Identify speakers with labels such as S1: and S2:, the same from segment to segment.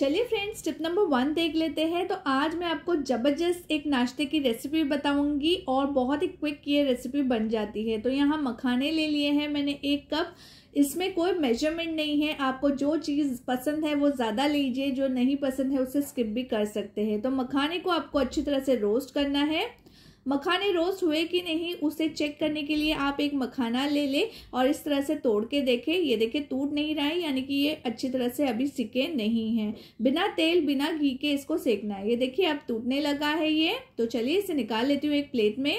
S1: चलिए friends tip number one देख लेते हैं तो आज मैं आपको ज़बरदस्त एक नाश्ते की रेसिपी बताऊंगी और बहुत ही क्विक ये रेसिपी बन जाती है तो यहाँ मखाने ले लिए हैं मैंने एक कप इसमें कोई मेजरमेंट नहीं है आपको जो चीज़ पसंद है वो ज़्यादा लीजिए जो नहीं पसंद है उसे स्किप भी कर सकते हैं तो मखाने को आपको अच्छी तरह से रोस्ट करना है मखाने रोस्ट हुए कि नहीं उसे चेक करने के लिए आप एक मखाना ले ले और इस तरह से तोड़ के देखें ये देखें टूट नहीं रहा है यानी कि ये अच्छी तरह से अभी सिके नहीं हैं बिना तेल बिना घी के इसको सेकना है ये देखिए अब टूटने लगा है ये तो चलिए इसे निकाल लेती हूँ एक प्लेट में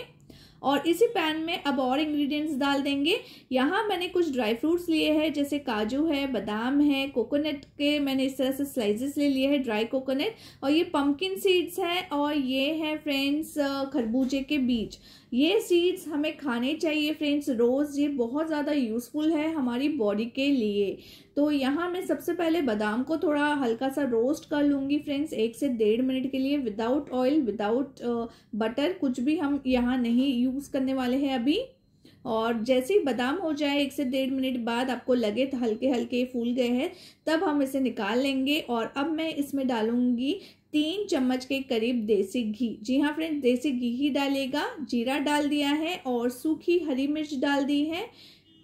S1: और इसी पैन में अब और इंग्रेडिएंट्स डाल देंगे यहाँ मैंने कुछ ड्राई फ्रूट्स लिए हैं जैसे काजू है बादाम है कोकोनट के मैंने इस तरह से स्लाइसेस ले लिए हैं ड्राई कोकोनट और ये पम्पकिन सीड्स हैं और ये है फ्रेंड्स खरबूजे के बीज ये सीड्स हमें खाने चाहिए फ्रेंड्स रोज़ ये बहुत ज़्यादा यूज़फुल है हमारी बॉडी के लिए तो यहाँ मैं सबसे पहले बादाम को थोड़ा हल्का सा रोस्ट कर लूँगी फ्रेंड्स एक से डेढ़ मिनट के लिए विदाउट ऑयल विदाउट बटर कुछ भी हम यहाँ नहीं यूज़ करने वाले हैं अभी और जैसे ही बादाम हो जाए एक से डेढ़ मिनट बाद आपको लगे तो हल्के हल्के फूल गए हैं तब हम इसे निकाल लेंगे और अब मैं इसमें डालूंगी तीन चम्मच के करीब देसी घी जी हाँ फ्रेंड्स देसी घी ही डालेगा जीरा डाल दिया है और सूखी हरी मिर्च डाल दी है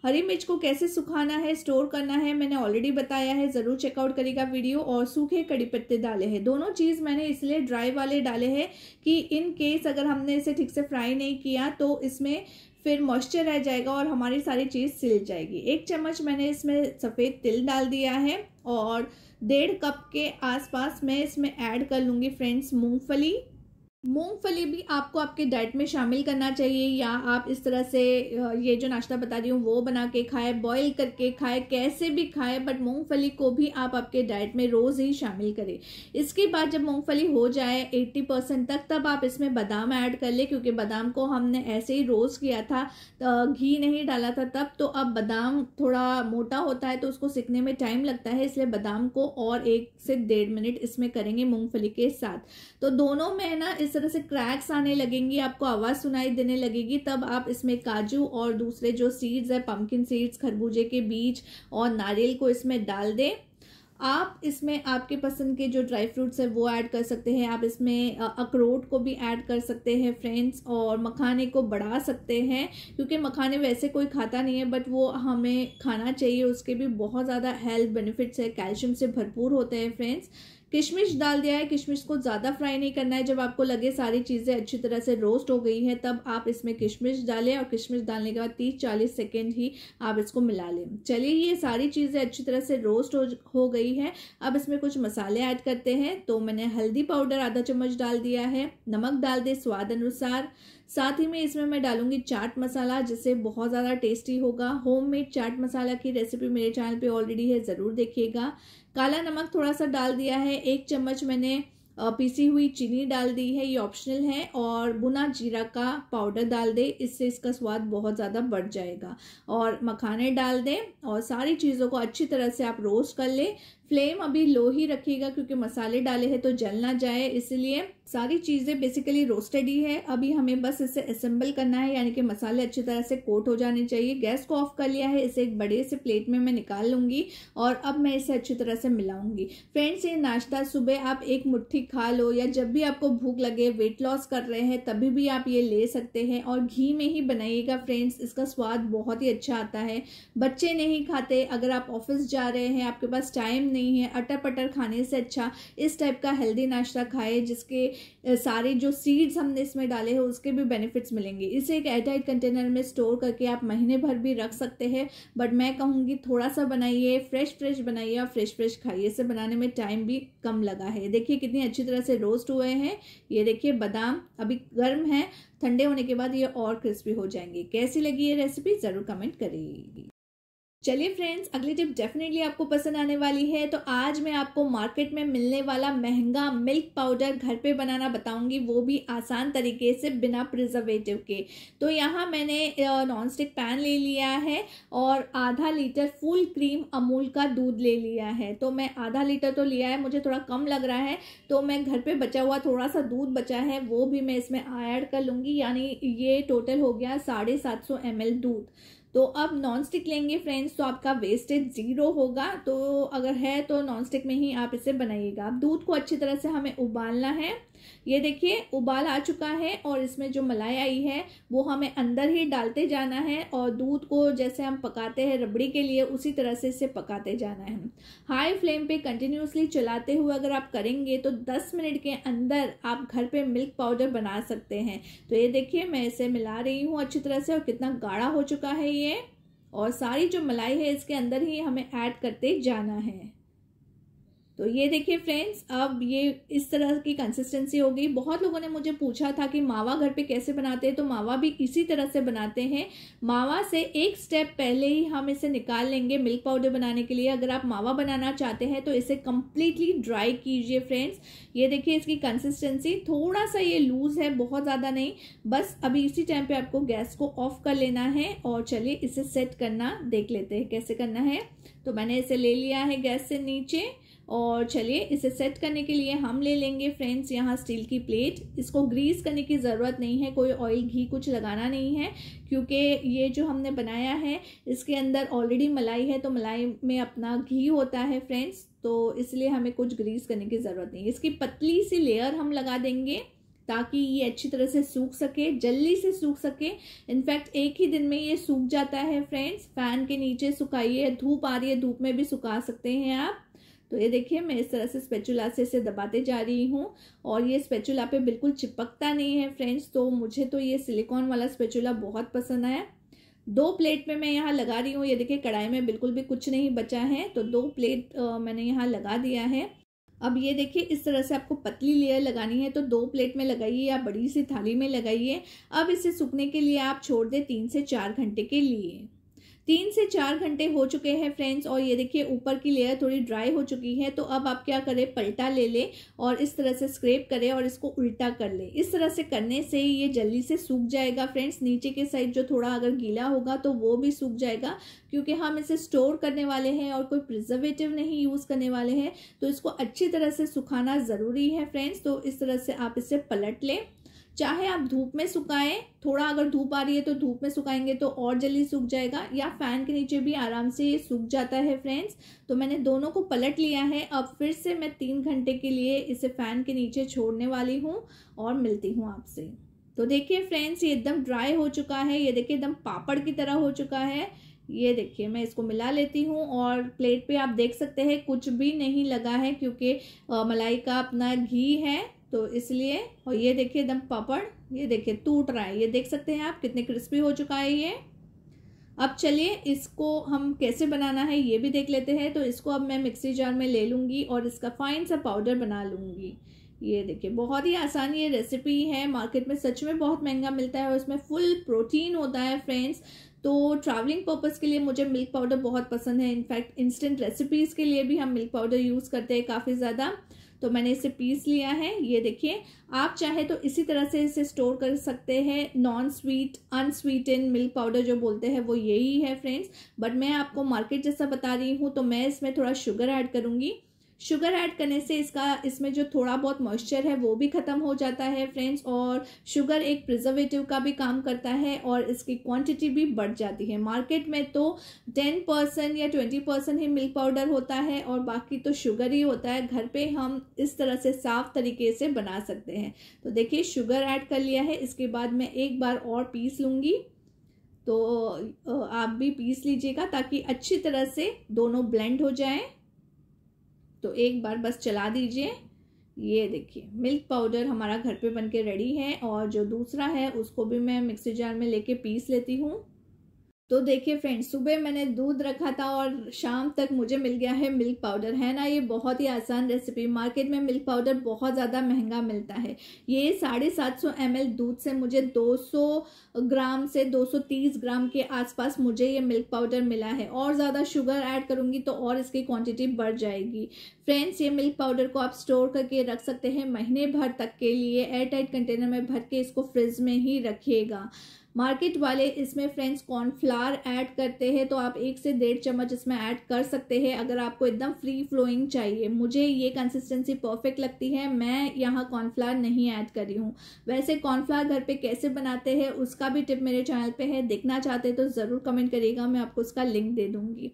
S1: हरी मिर्च को कैसे सुखाना है स्टोर करना है मैंने ऑलरेडी बताया है ज़रूर चेकआउट करेगा वीडियो और सूखे कड़ी पत्ते डाले हैं दोनों चीज़ मैंने इसलिए ड्राई वाले डाले हैं कि इन केस अगर हमने इसे ठीक से फ्राई नहीं किया तो इसमें फिर मॉइस्चर रह जाएगा और हमारी सारी चीज़ सिल जाएगी एक चम्मच मैंने इसमें सफ़ेद तिल डाल दिया है और डेढ़ कप के आसपास मैं इसमें ऐड कर लूँगी फ्रेंड्स मूंगफली मूंगफली भी आपको आपके डाइट में शामिल करना चाहिए या आप इस तरह से ये जो नाश्ता बता रही हूँ वो बना के खाए बॉईल करके खाए कैसे भी खाएं बट मूंगफली को भी आप आपके डाइट में रोज़ ही शामिल करें इसके बाद जब मूंगफली हो जाए 80 परसेंट तक तब आप इसमें बादाम ऐड कर लें क्योंकि बादाम को हमने ऐसे ही रोज़ किया था घी नहीं डाला था तब तो अब बादाम थोड़ा मोटा होता है तो उसको सीखने में टाइम लगता है इसलिए बादाम को और एक से डेढ़ मिनट इसमें करेंगे मूँगफली के साथ तो दोनों में ना इस तरह से क्रैक्स आने लगेंगी आपको आवाज़ सुनाई देने लगेगी तब आप इसमें काजू और दूसरे जो सीड्स है पम्पकिन सीड्स खरबूजे के बीज और नारियल को इसमें डाल दें आप इसमें आपके पसंद के जो ड्राई फ्रूट्स है वो ऐड कर सकते हैं आप इसमें अखरोट को भी ऐड कर सकते हैं फ्रेंड्स और मखाने को बढ़ा सकते हैं क्योंकि मखाने वैसे कोई खाता नहीं है बट वो हमें खाना चाहिए उसके भी बहुत ज़्यादा हेल्थ बेनिफिट्स है कैल्शियम से भरपूर होते हैं फ्रेंड्स किशमिश डाल दिया है किशमिश को ज़्यादा फ्राई नहीं करना है जब आपको लगे सारी चीज़ें अच्छी तरह से रोस्ट हो गई हैं तब आप इसमें किशमिश डालें और किशमिश डालने के बाद तीस चालीस सेकेंड ही आप इसको मिला लें चलिए ये सारी चीज़ें अच्छी तरह से रोस्ट हो, हो गई है अब इसमें कुछ मसाले ऐड करते हैं तो मैंने हल्दी पाउडर आधा चम्मच डाल दिया है नमक डाल दें स्वाद अनुसार साथ ही में इसमें मैं डालूंगी चाट मसाला जिससे बहुत ज़्यादा टेस्टी होगा होममेड चाट मसाला की रेसिपी मेरे चैनल पे ऑलरेडी है ज़रूर देखिएगा काला नमक थोड़ा सा डाल दिया है एक चम्मच मैंने पीसी हुई चीनी डाल दी है ये ऑप्शनल है और बुना जीरा का पाउडर डाल दें इससे इसका स्वाद बहुत ज़्यादा बढ़ जाएगा और मखाने डाल दें और सारी चीज़ों को अच्छी तरह से आप रोस्ट कर लें फ्लेम अभी लो ही रखिएगा क्योंकि मसाले डाले हैं तो जल ना जाए इसलिए सारी चीज़ें बेसिकली रोस्टेड ही है अभी हमें बस इसे असेंबल करना है यानी कि मसाले अच्छी तरह से कोट हो जाने चाहिए गैस को ऑफ कर लिया है इसे एक बड़े से प्लेट में मैं निकाल लूँगी और अब मैं इसे अच्छी तरह से मिलाऊंगी फ्रेंड्स ये नाश्ता सुबह आप एक मुट्ठी खा लो या जब भी आपको भूख लगे वेट लॉस कर रहे हैं तभी भी आप ये ले सकते हैं और घी में ही बनाइएगा फ्रेंड्स इसका स्वाद बहुत ही अच्छा आता है बच्चे नहीं खाते अगर आप ऑफिस जा रहे हैं आपके पास टाइम नहीं है अटर पटर खाने से अच्छा इस टाइप का हेल्दी नाश्ता खाएं जिसके सारे जो सीड्स हमने इसमें डाले हैं उसके भी बेनिफिट्स मिलेंगे इसे एक एयरटाइट कंटेनर में स्टोर करके आप महीने भर भी रख सकते हैं बट मैं कहूँगी थोड़ा सा बनाइए फ्रेश फ्रेश बनाइए और फ्रेश फ्रेश खाइए इसे बनाने में टाइम भी कम लगा है देखिए कितनी अच्छी तरह से रोस्ट हुए हैं ये देखिए बादाम अभी गर्म है ठंडे होने के बाद ये और क्रिस्पी हो जाएंगे कैसी लगी ये रेसिपी ज़रूर कमेंट करिए चलिए फ्रेंड्स अगली टिप डेफिनेटली आपको पसंद आने वाली है तो आज मैं आपको मार्केट में मिलने वाला महंगा मिल्क पाउडर घर पे बनाना बताऊंगी वो भी आसान तरीके से बिना प्रिजर्वेटिव के तो यहाँ मैंने नॉन स्टिक पैन ले लिया है और आधा लीटर फुल क्रीम अमूल का दूध ले लिया है तो मैं आधा लीटर तो लिया है मुझे थोड़ा कम लग रहा है तो मैं घर पर बचा हुआ थोड़ा सा दूध बचा है वो भी मैं इसमें ऐड कर लूँगी यानी ये टोटल हो गया साढ़े सात सौ एम एल दूध तो अब नॉन स्टिक लेंगे फ्रेंड्स तो आपका वेस्टेज जीरो होगा तो अगर है तो नॉन स्टिक में ही आप इसे बनाइएगा दूध को अच्छी तरह से हमें उबालना है ये देखिए उबाल आ चुका है और इसमें जो मलाई आई है वो हमें अंदर ही डालते जाना है और दूध को जैसे हम पकाते हैं रबड़ी के लिए उसी तरह से इसे पकाते जाना है हाई फ्लेम पे कंटिन्यूसली चलाते हुए अगर आप करेंगे तो 10 मिनट के अंदर आप घर पे मिल्क पाउडर बना सकते हैं तो ये देखिए मैं इसे मिला रही हूँ अच्छी तरह से और कितना गाढ़ा हो चुका है ये और सारी जो मलाई है इसके अंदर ही हमें ऐड करते जाना है तो ये देखिए फ्रेंड्स अब ये इस तरह की कंसिस्टेंसी हो गई बहुत लोगों ने मुझे पूछा था कि मावा घर पे कैसे बनाते हैं तो मावा भी इसी तरह से बनाते हैं मावा से एक स्टेप पहले ही हम इसे निकाल लेंगे मिल्क पाउडर बनाने के लिए अगर आप मावा बनाना चाहते हैं तो इसे कम्प्लीटली ड्राई कीजिए फ्रेंड्स ये देखिए इसकी कंसिस्टेंसी थोड़ा सा ये लूज़ है बहुत ज़्यादा नहीं बस अभी इसी टाइम पर आपको गैस को ऑफ कर लेना है और चलिए इसे सेट करना देख लेते हैं कैसे करना है तो मैंने इसे ले लिया है गैस से नीचे और चलिए इसे सेट करने के लिए हम ले लेंगे फ्रेंड्स यहाँ स्टील की प्लेट इसको ग्रीस करने की ज़रूरत नहीं है कोई ऑयल घी कुछ लगाना नहीं है क्योंकि ये जो हमने बनाया है इसके अंदर ऑलरेडी मलाई है तो मलाई में अपना घी होता है फ्रेंड्स तो इसलिए हमें कुछ ग्रीस करने की ज़रूरत नहीं है इसकी पतली सी लेयर हम लगा देंगे ताकि ये अच्छी तरह से सूख सके जल्दी से सूख सके इनफैक्ट एक ही दिन में ये सूख जाता है फ्रेंड्स फैन के नीचे सुखाइए धूप आ रही है धूप में भी सुखा सकते हैं आप तो ये देखिए मैं इस तरह से स्पेचुला से इसे दबाते जा रही हूँ और ये स्पेचुला पे बिल्कुल चिपकता नहीं है फ्रेंड्स तो मुझे तो ये सिलिकॉन वाला स्पेचुला बहुत पसंद आया दो प्लेट में मैं यहाँ लगा रही हूँ ये देखिए कढ़ाई में बिल्कुल भी कुछ नहीं बचा है तो दो प्लेट आ, मैंने यहाँ लगा दिया है अब ये देखिए इस तरह से आपको पतली लेयर लगानी है तो दो प्लेट में लगाइए या बड़ी सी थाली में लगाइए अब इसे सूखने के लिए आप छोड़ दें तीन से चार घंटे के लिए तीन से चार घंटे हो चुके हैं फ्रेंड्स और ये देखिए ऊपर की लेयर थोड़ी ड्राई हो चुकी है तो अब आप क्या करें पलटा ले लें और इस तरह से स्क्रेप करें और इसको उल्टा कर लें इस तरह से करने से ये जल्दी से सूख जाएगा फ्रेंड्स नीचे के साइड जो थोड़ा अगर गीला होगा तो वो भी सूख जाएगा क्योंकि हम इसे स्टोर करने वाले हैं और कोई प्रिजर्वेटिव नहीं यूज़ करने वाले हैं तो इसको अच्छी तरह से सुखाना ज़रूरी है फ्रेंड्स तो इस तरह से आप इसे पलट लें चाहे आप धूप में सुखाएं थोड़ा अगर धूप आ रही है तो धूप में सुखाएंगे तो और जल्दी सूख जाएगा या फैन के नीचे भी आराम से ये सूख जाता है फ्रेंड्स तो मैंने दोनों को पलट लिया है अब फिर से मैं तीन घंटे के लिए इसे फैन के नीचे छोड़ने वाली हूँ और मिलती हूँ आपसे तो देखिए फ्रेंड्स ये एकदम ड्राई हो चुका है ये देखिए एकदम पापड़ की तरह हो चुका है ये देखिए मैं इसको मिला लेती हूँ और प्लेट पे आप देख सकते हैं कुछ भी नहीं लगा है क्योंकि मलाई का अपना घी है तो इसलिए और ये देखिए एकदम पापड़ ये देखिए टूट रहा है ये देख सकते हैं आप कितने क्रिस्पी हो चुका है ये अब चलिए इसको हम कैसे बनाना है ये भी देख लेते हैं तो इसको अब मैं मिक्सी जार में ले लूँगी और इसका फाइन सा पाउडर बना लूँगी ये देखिए बहुत ही आसान ये रेसिपी है मार्केट में सच में बहुत महंगा मिलता है और इसमें फुल प्रोटीन होता है फ्रेंड्स तो ट्रैवलिंग पर्पज़ के लिए मुझे मिल्क पाउडर बहुत पसंद है इनफैक्ट इंस्टेंट रेसिपीज़ के लिए भी हम मिल्क पाउडर यूज़ करते हैं काफ़ी ज़्यादा तो मैंने इसे पीस लिया है ये देखिए आप चाहे तो इसी तरह से इसे स्टोर कर सकते हैं non sweet in milk powder जो बोलते हैं वो यही है फ्रेंड्स बट मैं आपको मार्केट जैसा बता रही हूँ तो मैं इसमें थोड़ा शुगर ऐड करूँगी शुगर ऐड करने से इसका इसमें जो थोड़ा बहुत मॉइस्चर है वो भी ख़त्म हो जाता है फ्रेंड्स और शुगर एक प्रिजर्वेटिव का भी काम करता है और इसकी क्वांटिटी भी बढ़ जाती है मार्केट में तो टेन परसेंट या ट्वेंटी परसेंट ही मिल्क पाउडर होता है और बाकी तो शुगर ही होता है घर पे हम इस तरह से साफ तरीके से बना सकते हैं तो देखिए शुगर ऐड कर लिया है इसके बाद मैं एक बार और पीस लूँगी तो आप भी पीस लीजिएगा ताकि अच्छी तरह से दोनों ब्लेंड हो जाएं तो एक बार बस चला दीजिए ये देखिए मिल्क पाउडर हमारा घर पे बन के रेडी है और जो दूसरा है उसको भी मैं मिक्सी जार में लेके पीस लेती हूँ तो देखिए फ्रेंड्स सुबह मैंने दूध रखा था और शाम तक मुझे मिल गया है मिल्क पाउडर है ना ये बहुत ही आसान रेसिपी मार्केट में मिल्क पाउडर बहुत ज़्यादा महंगा मिलता है ये साढ़े सात सौ एम दूध से मुझे 200 ग्राम से 230 ग्राम के आसपास मुझे ये मिल्क पाउडर मिला है और ज़्यादा शुगर ऐड करूँगी तो और इसकी क्वान्टिटी बढ़ जाएगी फ्रेंड्स ये मिल्क पाउडर को आप स्टोर करके रख सकते हैं महीने भर तक के लिए एयर टाइट कंटेनर में भर के इसको फ्रिज में ही रखिएगा मार्केट वाले इसमें फ्रेंड्स कॉर्नफ्लावर ऐड करते हैं तो आप एक से डेढ़ चम्मच इसमें ऐड कर सकते हैं अगर आपको एकदम फ्री फ्लोइंग चाहिए मुझे ये कंसिस्टेंसी परफेक्ट लगती है मैं यहाँ कॉर्नफ्लावर नहीं ऐड करी हूँ वैसे कॉर्नफ्लावर घर पे कैसे बनाते हैं उसका भी टिप मेरे चैनल पे है देखना चाहते तो ज़रूर कमेंट करिएगा मैं आपको उसका लिंक दे दूँगी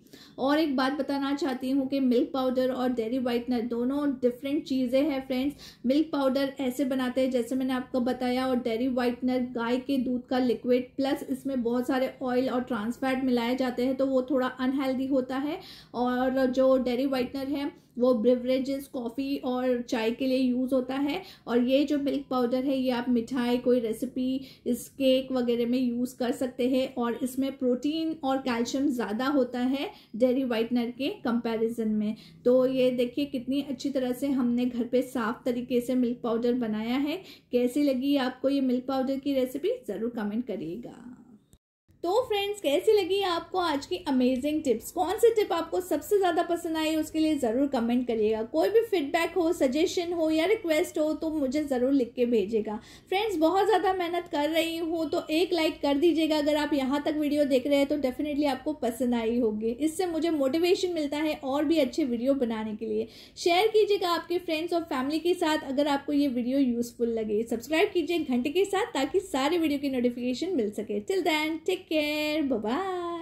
S1: और एक बात बताना चाहती हूँ कि मिल्क पाउडर और डेरी वाइटनर दोनों डिफरेंट चीज़ें हैं फ्रेंड्स मिल्क पाउडर ऐसे बनाते हैं जैसे मैंने आपको बताया और डेरी वाइटनर गाय के दूध का लिक्विड लिक्विड प्लस इसमें बहुत सारे ऑयल और ट्रांसफैट मिलाए जाते हैं तो वो थोड़ा अनहेल्दी होता है और जो डेरी वाइटनर है वो ब्रिवरेजेस कॉफ़ी और चाय के लिए यूज़ होता है और ये जो मिल्क पाउडर है ये आप मिठाई कोई रेसिपी इस केक वगैरह में यूज़ कर सकते हैं और इसमें प्रोटीन और कैल्शियम ज़्यादा होता है डेरी वाइटनर के कंपैरिजन में तो ये देखिए कितनी अच्छी तरह से हमने घर पे साफ तरीके से मिल्क पाउडर बनाया है कैसी लगी आपको ये मिल्क पाउडर की रेसिपी ज़रूर कमेंट करिएगा तो फ्रेंड्स कैसी लगी आपको आज की अमेजिंग टिप्स कौन सी टिप आपको सबसे ज़्यादा पसंद आई उसके लिए ज़रूर कमेंट करिएगा कोई भी फीडबैक हो सजेशन हो या रिक्वेस्ट हो तो मुझे ज़रूर लिख के भेजिएगा फ्रेंड्स बहुत ज़्यादा मेहनत कर रही हूँ तो एक लाइक कर दीजिएगा अगर आप यहाँ तक वीडियो देख रहे हैं तो डेफिनेटली आपको पसंद आई होगी इससे मुझे मोटिवेशन मिलता है और भी अच्छे वीडियो बनाने के लिए शेयर कीजिएगा आपके फ्रेंड्स और फैमिली के साथ अगर आपको ये वीडियो यूजफुल लगे सब्सक्राइब कीजिए घंटे के साथ ताकि सारे वीडियो की नोटिफिकेशन मिल सके till then take Bye bye.